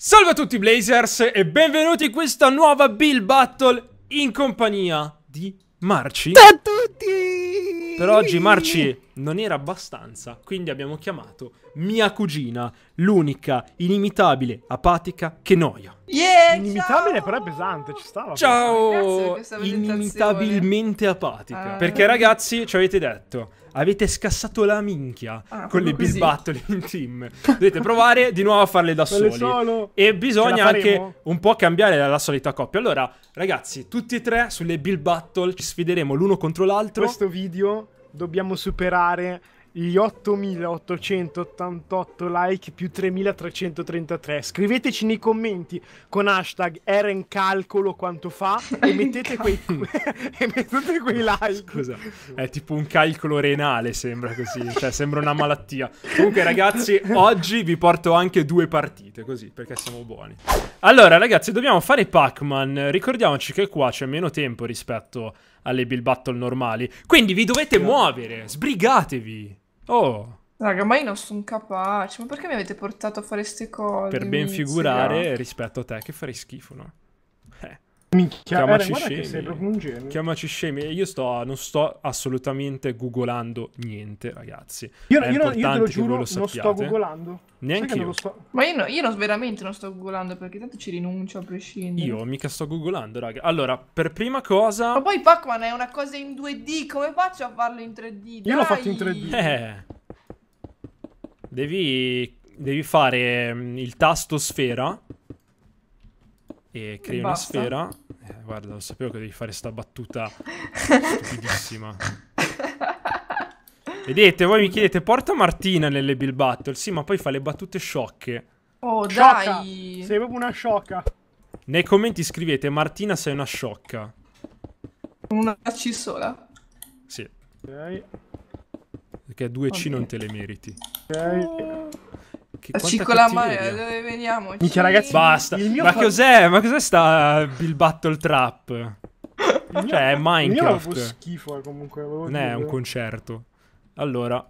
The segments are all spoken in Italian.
Salve a tutti Blazers e benvenuti in questa nuova Bill Battle in compagnia di Marci Ciao a tutti! Per oggi Marci non era abbastanza, quindi abbiamo chiamato mia cugina, l'unica, inimitabile, apatica, che noia Yeah, Inimitabile ciao. però è pesante, ci stava Ciao! Inimitabilmente apatica ah. Perché ragazzi, ci avete detto avete scassato la minchia ah, con le così. bilbattole in team. Dovete provare di nuovo a farle da soli. Solo. E bisogna anche un po' cambiare la solita coppia. Allora, ragazzi, tutti e tre sulle battle ci sfideremo l'uno contro l'altro. Questo video dobbiamo superare gli 8888 like più 3333. Scriveteci nei commenti con hashtag Eren Calcolo quanto fa e mettete, quei, e mettete quei like. Scusa, è tipo un calcolo renale, sembra così, cioè sembra una malattia. Comunque ragazzi, oggi vi porto anche due partite, così, perché siamo buoni. Allora ragazzi, dobbiamo fare Pac-Man. Ricordiamoci che qua c'è meno tempo rispetto alle Bill Battle normali. Quindi vi dovete muovere, sbrigatevi. Oh! Raga, ma io non sono capace. Ma perché mi avete portato a fare queste cose? Per ben figurare rispetto a te che farei schifo, no? Minchia, eh, chiamaci scemi. Chiamaci scemi. Io sto, non sto assolutamente googolando niente, ragazzi. Io, io, no, io te lo giuro, lo non sto googolando. Neanche io. Lo Sto... Ma io, no, io no, veramente non sto googolando perché tanto ci rinuncio a prescindere. Io mica sto googolando, raga. Allora, per prima cosa... Ma poi Pac-Man è una cosa in 2D, come faccio a farlo in 3D? Dai. Io l'ho fatto in 3D. Eh. Devi, devi fare mm, il tasto sfera e crei e una sfera. Eh, guarda, lo sapevo che devi fare sta battuta stupidissima. Vedete, voi mi chiedete, porta Martina nelle Bill Battle? Sì, ma poi fa le battute sciocche. Oh, sciocca. dai! Sei proprio una sciocca. Nei commenti scrivete, Martina sei una sciocca. Con Una C sola? Sì. Ok. Perché due c okay. non te le meriti. Ok. Oh. Che, Cicola Maria, dove veniamo? Minchia ragazzi, basta. Ma fa... cos'è? Ma cos'è sta Bill Battle Trap? Cioè, è Minecraft. Il schifo eh, comunque. Non è un concerto. Allora.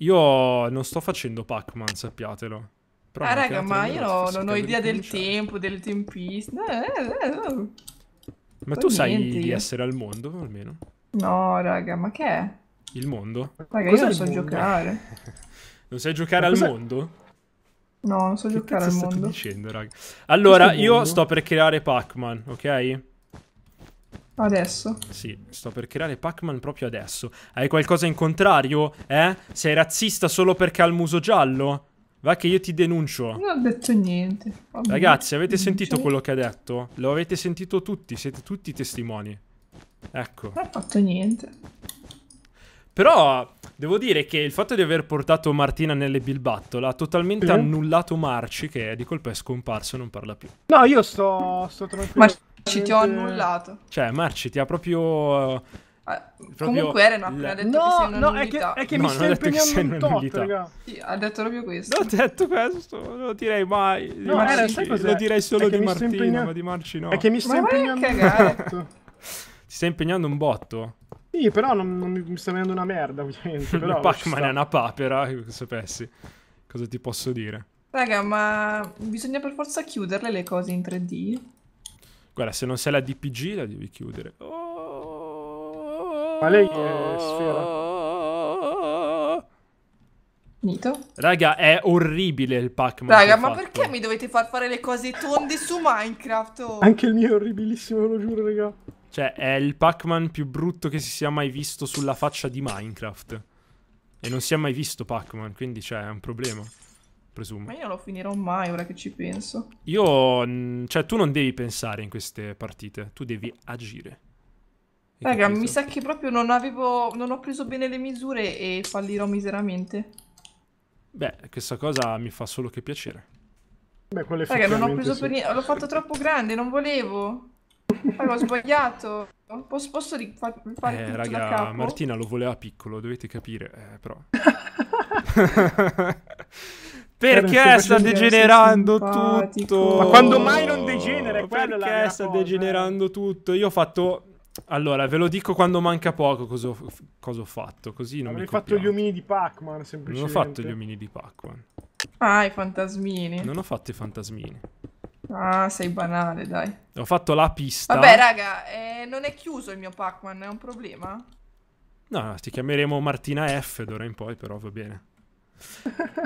Io non sto facendo Pac-Man, sappiatelo. Però ah raga, ma io no, non ho idea del tempo, delle tempistiche. Eh, eh, no. Eh, oh. Ma Poi tu niente. sai di essere al mondo, almeno? No, raga, ma che è? Il mondo? Raga, Cos'è io non so mondo? giocare. Non sai giocare al mondo? No, non so che giocare al mondo. stai Dicendo, raga? Allora, io sto per creare Pac-Man, ok? Adesso? Sì, sto per creare Pac-Man proprio adesso. Hai qualcosa in contrario? Eh? Sei razzista solo perché ha il muso giallo? Va che io ti denuncio. Non ho detto niente. Vabbè. Ragazzi, avete sentito quello che ha detto? Lo avete sentito tutti, siete tutti testimoni. Ecco. Non ho fatto niente. Però devo dire che il fatto di aver portato Martina nelle Bilbattola ha totalmente mm. annullato Marci, che di colpo è scomparso e non parla più. No, io sto, sto tranquillo. Marci ti ho annullato. Cioè, Marci ti ha proprio... Eh, proprio Comunque Eren ha appena detto no, che sei una no, è che, è che no, mi sto impegnando un tot, Sì, ha detto proprio questo. Non ho detto questo, non lo direi mai. Di no, Marci, sai cos'è? Lo direi solo di Martina, impegna... ma di Marci no. È che mi stai impegnando un botto. Ti stai impegnando un botto? Sì, però non, non mi, mi sta venendo una merda, ovviamente. Però Pac-Man è una papera, eh, sapessi. Cosa ti posso dire? Raga, ma bisogna per forza chiuderle le cose in 3D? Guarda, se non sei la DPG la devi chiudere. Oh. ma lei è sfera. Nito? Raga, è orribile il Pac-Man. Raga, ma fatto. perché mi dovete far fare le cose tonde su Minecraft? Oh. Anche il mio è orribilissimo, ve lo giuro, raga. Cioè, è il Pac-Man più brutto che si sia mai visto sulla faccia di Minecraft. E non si è mai visto Pac-Man, quindi cioè, è un problema. Presumo. Ma io non lo finirò mai ora che ci penso. Io, cioè, tu non devi pensare in queste partite, tu devi agire. Hai Raga, capito? mi sa che proprio non avevo. Non ho preso bene le misure e fallirò miseramente. Beh, questa cosa mi fa solo che piacere. Beh, quello Raga, non ho preso sì. per niente. L'ho fatto troppo grande, non volevo. Poi ho sbagliato. Posso, posso rifare eh, tutto raga, da capo? Martina lo voleva piccolo, dovete capire, eh, però. Perché sta degenerando tutto? Ma quando mai non degenera? Perché la sta cosa, degenerando eh. tutto? Io ho fatto... Allora, ve lo dico quando manca poco cosa ho, cosa ho fatto, così non Avrei mi copiamo. fatto gli omini di Pac-Man, semplicemente. Non ho fatto gli omini di Pac-Man. Ah, i fantasmini. Non ho fatto i fantasmini. Ah, sei banale, dai. Ho fatto la pista. Vabbè, raga, eh, non è chiuso il mio Pac-Man, è un problema? No, no, ti chiameremo Martina F d'ora in poi, però va bene.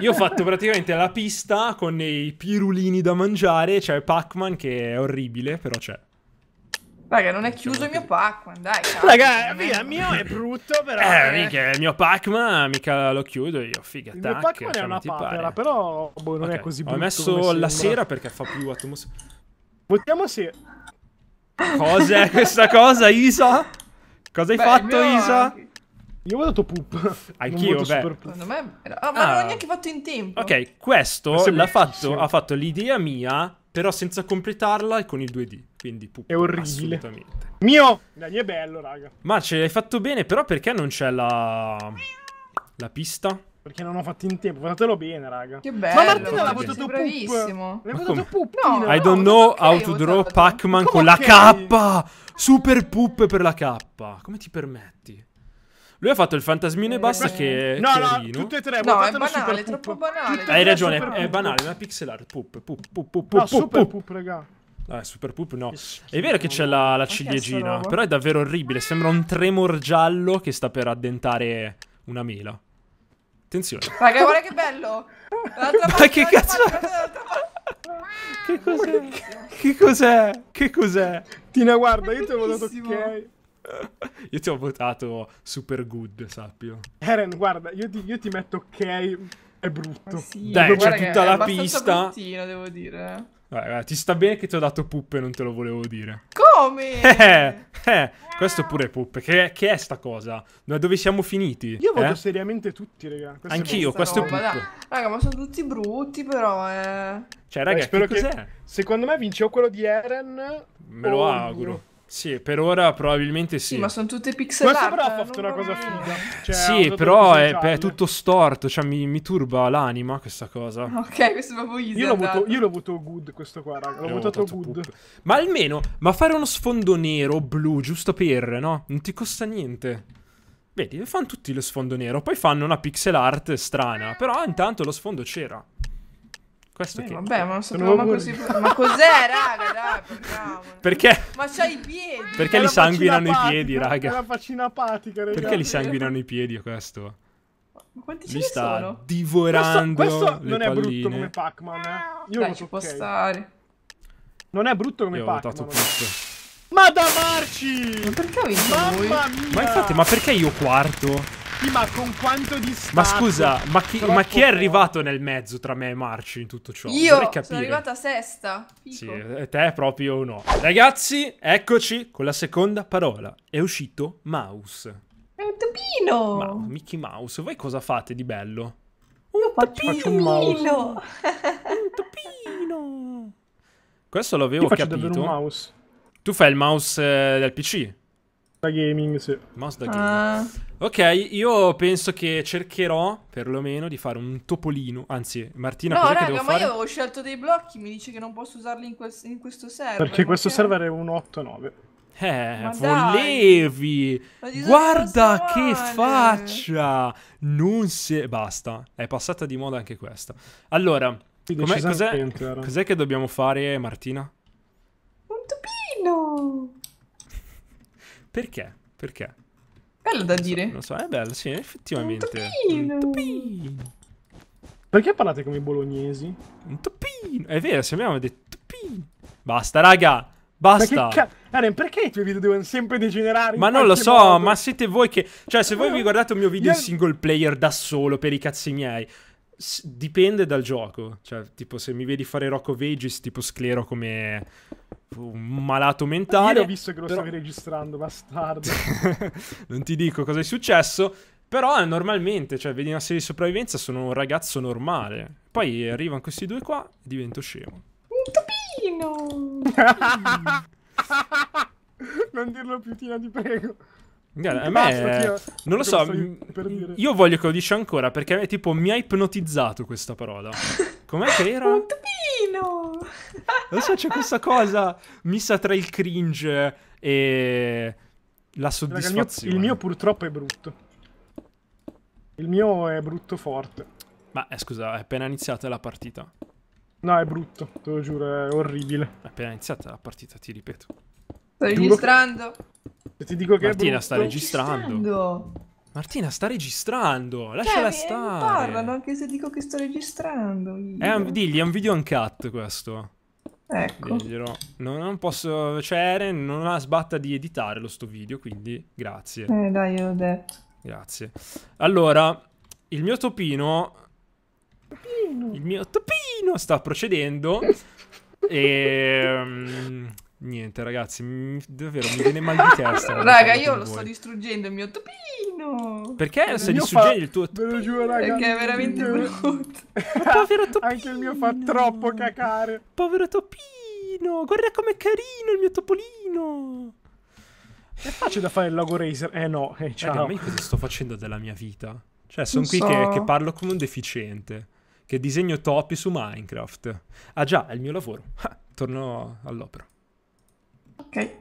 Io ho fatto praticamente la pista con i pirulini da mangiare, c'è cioè Pac-Man che è orribile, però c'è. Raga, non è chiuso il mio Pac-Man, dai. Cazzo, Raga, via, il mio è brutto, eh, però. Eh, mica, il mio Pac-Man mica lo chiudo io, figa. Il mio Pac-Man è cioè, una papera, però boh, non okay. è così brutto. Ho messo la sera perché fa più atmosfera. Votiamo sì. Cos'è questa cosa, Isa? Cosa hai Beh, fatto, Isa? Io ho dato poop. Anch'io, beh. Secondo me... Oh, ma ah. non ho neanche fatto in tempo. Ok, questo l'ha fatto, ha fatto l'idea mia però senza completarla e con il 2D. Quindi pup, è orribile. Assolutamente. Mio! Dai, è bello, raga. Ma ce l'hai fatto bene, però perché non c'è la... la pista? Perché non ho fatto in tempo, guardatelo bene, raga. Che bello. Ma Martina l'ha votato bravissimo. L'ha votato poop. No, I don't know okay, how to draw Pac-Man con okay. la K. Super poop per la K. Come ti permetti? Lui ha fatto il fantasmino e eh, basta che... No, no, tutte e tre. No, è banale, è troppo banale. Hai ragione, è, banale, ma pixel art. Poop, poop, poop, poop, no, poop, super poop, raga. Ah, super poop no. È vero che c'è la, la ciliegina, però è davvero orribile. Sembra un tremor giallo che sta per addentare una mela. Attenzione. Raga, guarda che bello. Ma che cazzo? Che cos'è? Che cos'è? Che cos'è? Tina, guarda, io ti avevo dato ok. Io ti ho votato super good, sappio. Eren, guarda, io ti, io ti metto ok, è brutto. Sì, Dai, c'è tutta la pista. Bruttino, devo dire. Guarda, guarda, ti sta bene che ti ho dato puppe e non te lo volevo dire. Come? Eh, eh, questo pure puppe. Che, che, è sta cosa? Da dove siamo finiti? Io voto eh? seriamente tutti, raga. Questo Anch'io, questo roba, è puppe. Da. Raga, ma sono tutti brutti, però, eh. Cioè, raga, Beh, spero che, che Secondo me vince o quello di Eren Me lo auguro. Sì, per ora probabilmente sì. sì ma sono tutte pixel Questo però ha fatto eh, una cosa figa. Cioè, sì, però è, è, tutto storto, cioè mi, mi turba l'anima questa cosa. Ok, questo è proprio easy. Io l'ho, voto, io l'ho votato good questo qua, raga. L'ho votato, good. Pup. Ma almeno, ma fare uno sfondo nero o blu, giusto per, no? Non ti costa niente. Vedi, fanno tutti lo sfondo nero, poi fanno una pixel art strana, però intanto lo sfondo c'era. Questo eh, che... Vabbè, ma non sapevamo ma così. Ma cos'è, raga? Dai, Perché? Ma c'ha i piedi. Perché li sanguinano i piedi, raga? È una faccina apatica, raga. Perché li sanguinano i piedi questo? Ma quanti li ce li sta sono? divorando. Questo, questo non palline. è brutto come Pac-Man. Eh. Io Dai, ci okay. può stare. Non è brutto come Pac-Man. Ma da marci! Ma perché ho vinto Mamma mia! Ma infatti, ma perché io quarto? Sì, ma con quanto distacco. Ma scusa, ma chi, ma chi è arrivato nel mezzo tra me e Marci in tutto ciò? Io sono arrivata sesta. Fico. Sì, te proprio no. Ragazzi, eccoci con la seconda parola. È uscito mouse. È un topino. Ma Mickey Mouse, voi cosa fate di bello? Un topino. un mouse. un topino. Questo l'avevo capito. Tu fai il mouse eh, del PC? Gaming, sì. Mazda ah. Gaming. Uh... Ok, io penso che cercherò perlomeno di fare un topolino. Anzi, Martina, no, raga, ma fare? io ho scelto dei blocchi. Mi dice che non posso usarli in, quest in questo server. Perché, perché questo server è un 8-9. Eh, ma volevi! Guarda che faccia! Non si... Basta, è passata di moda anche questa. Allora, cos'è, cos che dobbiamo fare, Martina? Un topino! Perché? Perché? Bello da non dire. So, non so, è bello, sì, effettivamente. Un topino. Perché parlate come i bolognesi? Un topino. È vero, sembriamo detto topini. Basta, raga. Basta. Perché, Aren, perché i tuoi video devono sempre degenerare? Ma non lo so, modo? ma siete voi che... Cioè, se voi eh, vi guardate un mio video in single player da solo per i cazzi miei, dipende dal gioco. Cioè, tipo, se mi vedi fare Rock of Ages, tipo sclero come un malato mentale. Io ho visto che lo però... stavi registrando, bastardo. non ti dico cosa è successo. Però eh, normalmente, cioè, vedi una serie di sopravvivenza, sono un ragazzo normale. Poi arrivano questi due qua e divento scemo. Un topino! non dirlo più, Tina, ti prego. Guarda, a me io, non lo so, io voglio che lo dici ancora perché tipo mi ha ipnotizzato questa parola. Com'è che era? Un tupino! Lo so, c'è questa cosa missa tra il cringe e la soddisfazione. Raga, il, mio, il mio purtroppo è brutto. Il mio è brutto forte. Ma eh, scusa, è appena iniziata la partita. No, è brutto, te lo giuro, è orribile. È appena iniziata la partita, ti ripeto. Sto registrando. Se ti dico che Martina sta registrando. registrando. Martina sta registrando, lasciala cioè, stare. parlano anche se dico che sto registrando. Io. È un, digli, è un video uncut questo. Ecco. non, non, posso, cioè Eren non ha sbatta di editare lo sto video, quindi grazie. Eh dai, l'ho detto. Grazie. Allora, il mio topino... Topino! Il mio topino sta procedendo e... Um, Niente, ragazzi, mi, davvero mi viene mal di testa. raga, io lo voi. sto distruggendo il mio topino. Perché stai distruggendo fa... il tuo topino? Ve lo giuro, raga. Perché è veramente brutto. Povero topino. Anche il mio fa troppo cacare. Povero topino. Guarda com'è carino il mio topolino. È facile da fare il logo Razer. Eh no, eh, ciao. Raga, ma io cosa sto facendo della mia vita? Cioè, sono qui so. che, che parlo come un deficiente. Che disegno topi su Minecraft. Ah già, è il mio lavoro. Ah, torno all'opera. Ok.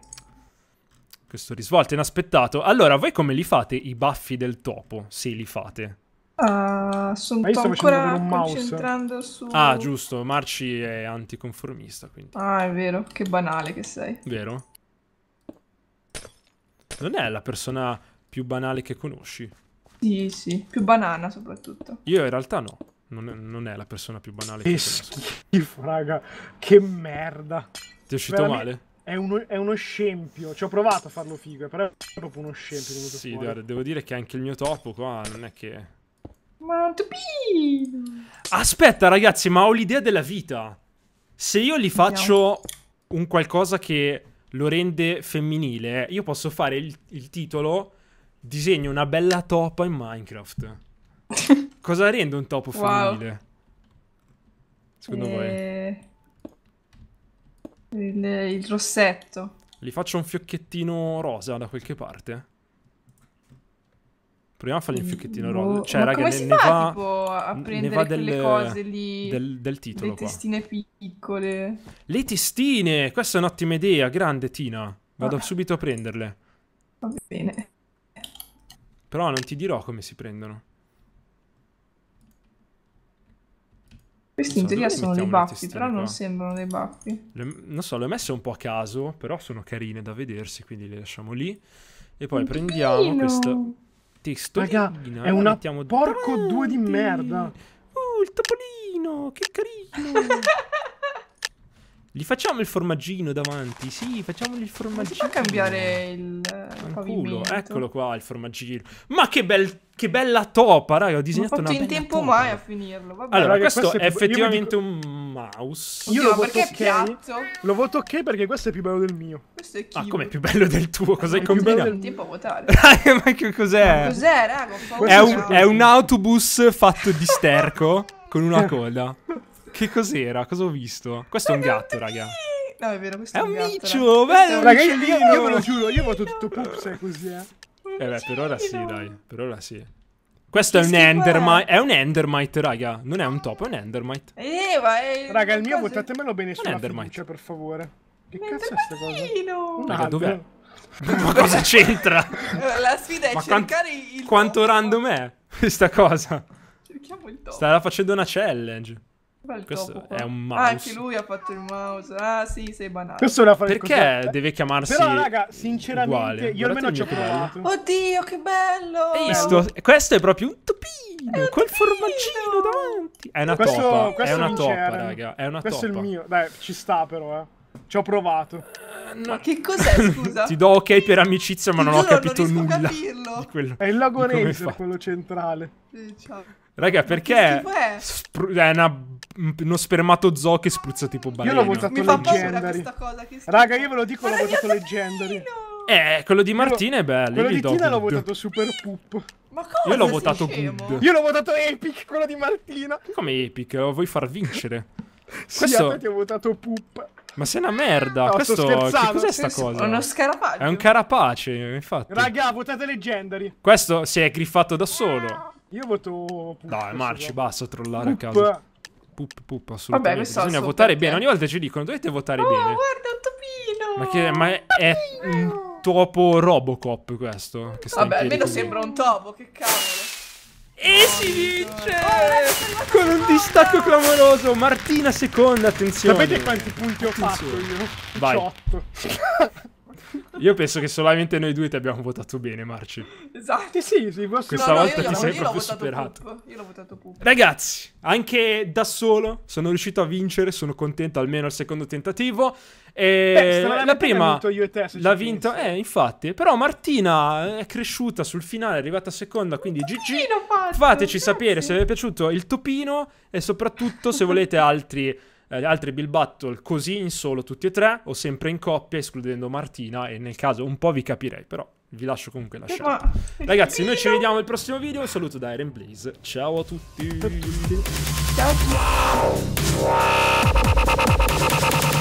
Questo risvolto inaspettato. Allora, voi come li fate i baffi del topo, se li fate? Uh, ah, sono ancora concentrando mouse. su... Ah, giusto, Marci è anticonformista, quindi. Ah, è vero, che banale che sei. Vero? Non è la persona più banale che conosci. Sì, sì, più banana soprattutto. Io in realtà no, non è, non è la persona più banale che, che conosco. Che schifo, raga, che merda. Ti è uscito Veramente... male? È uno, è uno, scempio. Ci ho provato a farlo figo, però è proprio uno scempio. Sì, fuori. devo dire che anche il mio topo qua non è che. Ma tupino! Aspetta, ragazzi, ma ho l'idea della vita. Se io gli faccio un qualcosa che lo rende femminile, io posso fare il, il titolo Disegno una bella topa in Minecraft. Cosa rende un topo femminile? Wow. Secondo e... voi? Eh, il, il rossetto. Gli faccio un fiocchettino rosa da qualche parte. Proviamo a fargli un mm, fiocchettino boh, rosa. Cioè, Ma raga, come ne, si ne fa, va, tipo, a prendere delle cose lì del, del titolo. Le testine piccole. Le testine! Questa è un'ottima idea, grande Tina. Vado ah. subito a prenderle. Va bene. Però non ti dirò come si prendono. Questi in teoria sono dei baffi, però qua? non sembrano dei baffi. Le, non so, le ho messe un po' a caso, però sono carine da vedersi, quindi le lasciamo lì. E poi Pino. prendiamo questa testolina. Raga, è una porco due di merda. Oh, il topolino, che carino. Gli facciamo il formaggino davanti, sì, facciamogli il formaggino. Non si può cambiare il Anculo. pavimento. Eccolo qua, il formaggino. Ma che, bel, che bella topa, raga, ho disegnato una bella Non ho fatto in tempo mai a finirlo, vabbè. Allora, raga, questo, questo, è, è effettivamente dico... un mouse. Io lo voto perché è piatto. Lo voto ok perché questo è più bello del mio. Questo è ah, cute. Ah, com'è più bello del tuo? Cosa hai combinato? Non ho tempo a votare. raga, ma che cos'è? cos'è, raga? È un, è un autobus fatto di sterco con una coda. Che cos'era? Cosa ho visto? Questo è un gatto, raga. No, è vero, questo è un, gatto. È un Miccio, bello, raga, io, io ve lo giuro, io vado tutto pups, è così, eh. Eh beh, per ora sì, dai, per ora sì. Questo che è un Endermite. È? è? un Endermite, raga. Non è un top, è un Endermite. Eh, ma è... Raga, il mio cosa... votatemelo bene sulla Endermite. fiducia, per favore. Che cazzo è sta cosa? Raga, dov'è? ma cosa c'entra? Eh, la sfida è ma cercare quant... il Quanto top. random è questa cosa? Cerchiamo il top. Stava facendo una challenge. Questo è un ah, mouse. Ah, anche lui ha fatto il mouse. Ah, sì, sei banale. Questo era Perché così. deve chiamarsi Però, raga, sinceramente, uguale. io almeno ci ho provato. Oddio, che bello! E sto... Questo è proprio un topino, è quel topino. formaggino davanti. È una questo, toppa, questo è una toppa, raga, è una questo toppa. è il mio. Dai, ci sta però, eh. Ci ho provato. Eh, no. Ma che cos'è, scusa? Ti do ok per amicizia, ma non ho capito non nulla. Capirlo. Quello, è il lago Razer, quello centrale. Sì, eh, ciao. Raga, perché spru- è una, uno spermatozoo che spruzza tipo baleno? Io l'ho votato Mi Legendary. Fa cosa, Raga, io ve lo dico, l'ho votato Legendary. Eh, quello di Martina è bello. Quello di Tina l'ho votato Super Poop. Ma cosa? Io l'ho votato Good. Io l'ho votato Epic, quello di Martina. Come Epic? Lo vuoi far vincere? Questo... Sì, a te ti ho votato Poop. Ma sei una merda. No, Questo che cos'è sta cosa? È uno scarapace. È un carapace, infatti. Raga, votate Legendary. Questo si è griffato da solo. Ah. Io voto... Dai, Marci, basta trollare pup. a caso. Pup, pup, assolutamente. Vabbè, Bisogna votare bene. Ogni volta ci dicono, dovete votare oh, bene. guarda, un topino! Ma, che, ma è, un topo Robocop questo. Che sta Vabbè, almeno sembra un topo, che cavolo. E si vince! Oh, con un distacco clamoroso! Martina seconda, attenzione! Sapete quanti punti attenzione. ho fatto io? Vai. 18. Io penso che solamente noi due ti abbiamo votato bene, Marci. Esatto, sì, sì. Posso... Questa no, volta no, ti sei proprio superato. Pup. Io l'ho votato Pup. Ragazzi, anche da solo sono riuscito a vincere, sono contento almeno al secondo tentativo. E Beh, la prima io te, l'ha vinta, eh, infatti. Però Martina è cresciuta sul finale, è arrivata seconda, quindi GG. Fateci ragazzi. sapere se vi è piaciuto il topino e soprattutto se volete altri eh, altri Bill Battle così in solo tutti e tre o sempre in coppia escludendo Martina e nel caso un po' vi capirei però vi lascio comunque la scelta. Ragazzi, noi ci vediamo al prossimo video. Un saluto da Iron Blaze. Ciao a tutti. Ciao a tutti. Ciao.